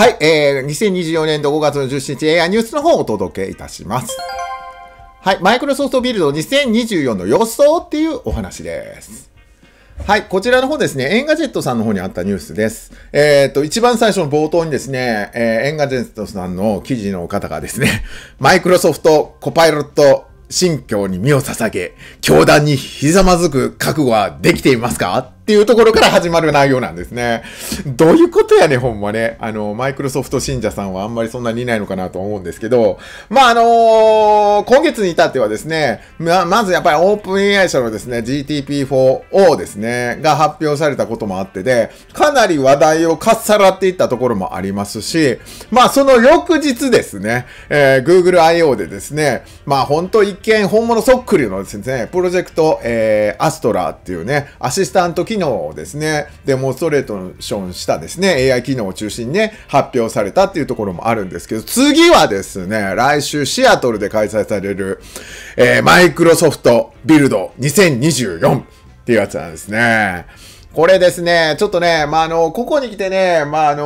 はい、えー、2024年度5月の17日 AI ニュースの方をお届けいたします。はい、マイクロソフトビルド2024の予想っていうお話です。はい、こちらの方ですね、エンガジェットさんの方にあったニュースです。えっ、ー、と、一番最初の冒頭にですね、えー、エンガジェットさんの記事の方がですね、マイクロソフトコパイロット信教に身を捧げ、教団にひざまずく覚悟はできていますかっていうところから始まる内容なんですね。どういうことやね、ほんまね。あの、マイクロソフト信者さんはあんまりそんなにいないのかなと思うんですけど、まあ、あのー、今月に至ってはですね、ま、まずやっぱりオープン AI 社のですね、GTP4O ですね、が発表されたこともあってで、かなり話題をかっさらっていったところもありますし、まあ、その翌日ですね、えー、Google I.O. でですね、まあ、ほんと一見本物そっくりのですね、プロジェクト、えー、アストラっていうね、アシスタント機機能をですね、デモンストレーションしたですね、AI 機能を中心にね、発表されたっていうところもあるんですけど、次はですね、来週シアトルで開催される、えー、マイクロソフトビルド2024っていうやつなんですね。これですね、ちょっとね、まあ、あの、ここに来てね、まあ、あの、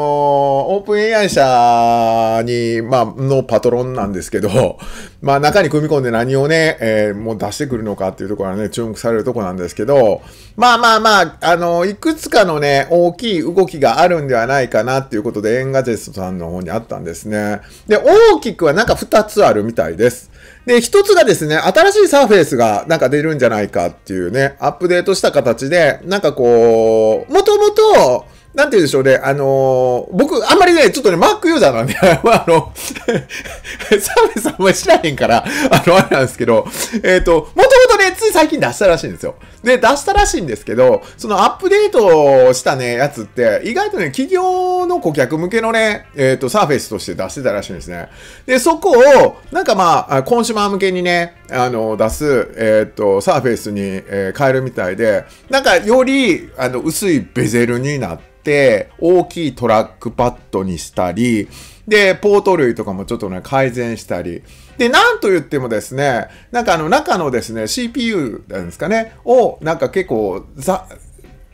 オープン AI 社に、まあ、のパトロンなんですけど、まあ、中に組み込んで何をね、えー、もう出してくるのかっていうところはね、注目されるとこなんですけど、まあまあまあ、あの、いくつかのね、大きい動きがあるんではないかなっていうことで、エンガジェットさんの方にあったんですね。で、大きくはなんか2つあるみたいです。で、一つがですね、新しいサーフェイスがなんか出るんじゃないかっていうね、アップデートした形で、なんかこう、もともと、なんて言うんでしょうね、あのー、僕、あんまりね、ちょっとね、マックユーザーなんで、あ、あの、澤部さんも知らへんから、あの、あれなんですけど、えっ、ー、と、もともとね、つい最近出したらしいんですよ。で、出したらしいんですけど、そのアップデートしたね、やつって、意外とね、企業の顧客向けのね、えっ、ー、と、サーフェイスとして出してたらしいんですね。で、そこを、なんかまあ、コンシュマー向けにね、あの出す、えー、っとサーフェイスに、えー、変えるみたいでなんかよりあの薄いベゼルになって大きいトラックパッドにしたりでポート類とかもちょっとね改善したりで、なんと言ってもですね、なんかあの中のですね、CPU なんですかね、をなんか結構ざ、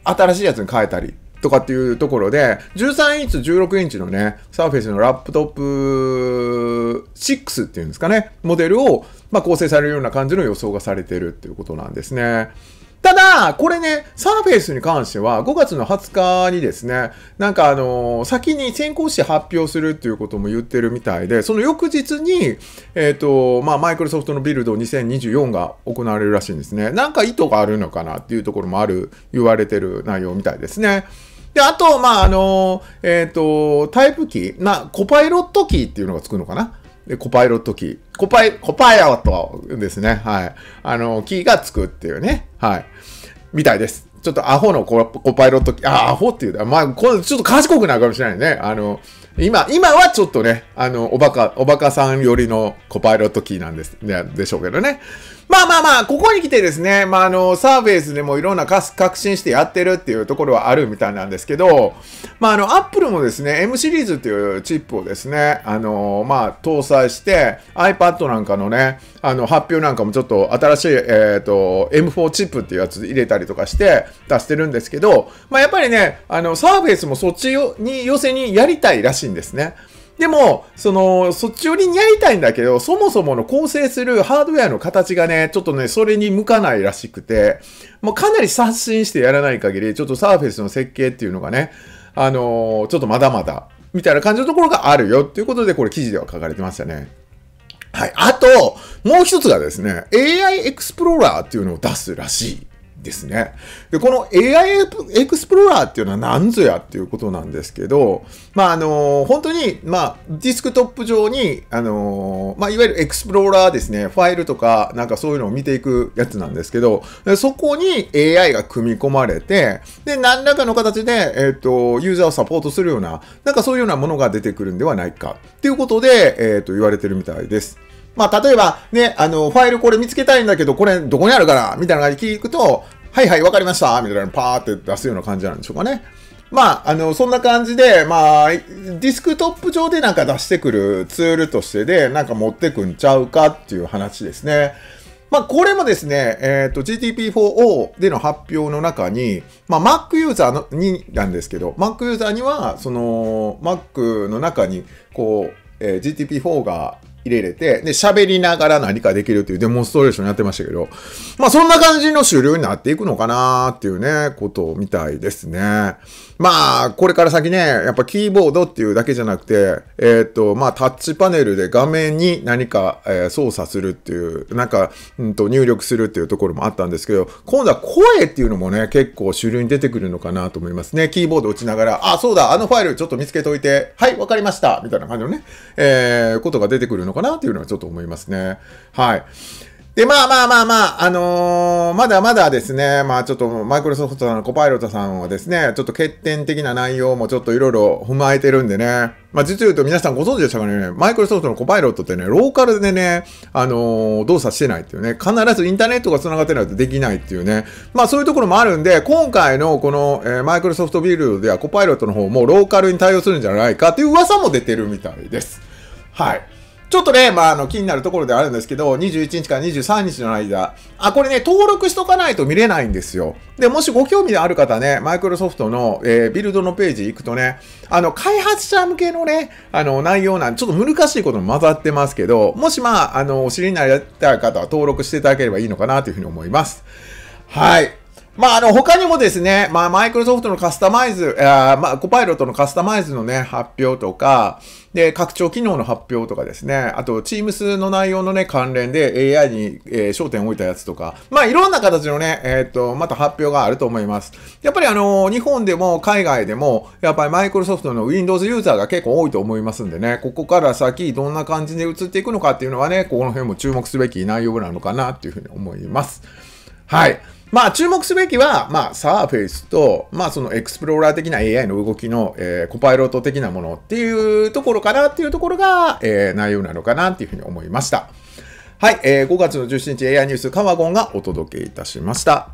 新しいやつに変えたりとかっていうところで、13インチ、16インチのね、サーフェイスのラップトップ6っていうんですかね、モデルを、まあ、構成されるような感じの予想がされてるっていうことなんですね。ただ、これね、サーフェイスに関しては、5月の20日にですね、なんかあの先に先行して発表するっていうことも言ってるみたいで、その翌日に、えっ、ー、と、まあ、マイクロソフトのビルド2024が行われるらしいんですね。なんか意図があるのかなっていうところもある、言われてる内容みたいですね。で、あと、まあ、あの、えっ、ー、と、タイプキまあ、コパイロットキーっていうのがつくのかなで、コパイロットキー。コパイ、コパイロットですね。はい。あの、キーがつくっていうね。はい。みたいです。ちょっとアホのココパイロットキー、あ、アホっていう、まあ、ちょっと賢くなるかもしれないね。あの、今、今はちょっとね、あの、おバカ、おバカさん寄りのコパイロットキーなんです、ででしょうけどね。まあまあまあ、ここに来てですね、まああの、サーベイスでもいろんな革新してやってるっていうところはあるみたいなんですけど、まああの、アップルもですね、M シリーズっていうチップをですね、あの、まあ搭載して、iPad なんかのね、あの、発表なんかもちょっと新しい、えっ、ー、と、M4 チップっていうやつ入れたりとかして出してるんですけど、まあやっぱりね、あの、サーベイスもそっちに寄せにやりたいらしいいんですね。でも、その、そっち寄りにやりたいんだけど、そもそもの構成するハードウェアの形がね、ちょっとね、それに向かないらしくて、もうかなり刷新してやらない限り、ちょっとサーフェスの設計っていうのがね、あのー、ちょっとまだまだ、みたいな感じのところがあるよっていうことで、これ記事では書かれてましたね。はい。あと、もう一つがですね、AI エクスプローラーっていうのを出すらしいですね。で、この AI エクスプローラーっていうのは何ぞやっていうことなんですけど、まあ、あのー、本当に、まあ、ディスクトップ上に、あのー、まあ、いわゆるエクスプローラーですね、ファイルとか、なんかそういうのを見ていくやつなんですけど、そこに AI が組み込まれて、で、何らかの形で、えっ、ー、と、ユーザーをサポートするような、なんかそういうようなものが出てくるんではないか、っていうことで、えっ、と、言われてるみたいです。まあ、例えば、ね、あの、ファイルこれ見つけたいんだけど、これどこにあるかなみたいな感じで聞くと、はいはい、わかりました、みたいなパーって出すような感じなんでしょうかね。まあ、あの、そんな感じで、まあ、ディスクトップ上でなんか出してくるツールとしてで、なんか持ってくんちゃうかっていう話ですね。まあ、これもですね、えっ、ー、と、GTP4O での発表の中に、まあ、Mac ユーザーのになんですけど、Mac ユーザーには、その、Mac の中に、こう、えー、GTP4 が入れれて、で、喋りながら何かできるっていうデモンストレーションやってましたけど、まあそんな感じの終了になっていくのかなっていうね、ことみたいですね。まあ、これから先ね、やっぱキーボードっていうだけじゃなくて、えっ、ー、と、まあタッチパネルで画面に何か、えー、操作するっていう、なんか、うんと入力するっていうところもあったんですけど、今度は声っていうのもね、結構主流に出てくるのかなと思いますね。キーボード打ちながら、あ、そうだ、あのファイルちょっと見つけといて、はい、わかりました、みたいな感じのね、えー、ことが出てくるのかかなというのはちょっと思いますね。はい。で、まあまあまあまあ、あのー、まだまだですね、まあちょっとマイクロソフトさんのコパイロットさんはですね、ちょっと欠点的な内容もちょっといろいろ踏まえてるんでね、まあ実を言うと皆さんご存知でしたかね、マイクロソフトのコパイロットってね、ローカルでね、あのー、動作してないっていうね、必ずインターネットが繋がってないとできないっていうね、まあそういうところもあるんで、今回のこの、えマイクロソフトビルドではコパイロットの方もローカルに対応するんじゃないかっていう噂も出てるみたいです。はい。ちょっとね、まあ、あの、気になるところではあるんですけど、21日から23日の間、あ、これね、登録しとかないと見れないんですよ。で、もしご興味のある方ね、マイクロソフトの、えー、ビルドのページ行くとね、あの、開発者向けのね、あの、内容なんで、ちょっと難しいことも混ざってますけど、もしまあ、あの、お知りになりたい方は登録していただければいいのかなというふうに思います。はい。まあ、あの、他にもですね、まあ、マイクロソフトのカスタマイズ、あまあ、コパイロットのカスタマイズのね、発表とか、で、拡張機能の発表とかですね、あと、Teams の内容のね、関連で AI に、えー、焦点を置いたやつとか、まあ、いろんな形のね、えっ、と、また発表があると思います。やっぱりあの、日本でも海外でも、やっぱりマイクロソフトの Windows ユーザーが結構多いと思いますんでね、ここから先、どんな感じで移っていくのかっていうのはね、この辺も注目すべき内容なのかなっていうふうに思います。はい。まあ、注目すべきは、まあ、サーフェイスと、まあ、そのエクスプローラー的な AI の動きの、えー、コパイロット的なものっていうところからっていうところが、えー、内容なのかなっていうふうに思いました。はい、えー、5月の17日 AI ニュース、カワゴンがお届けいたしました。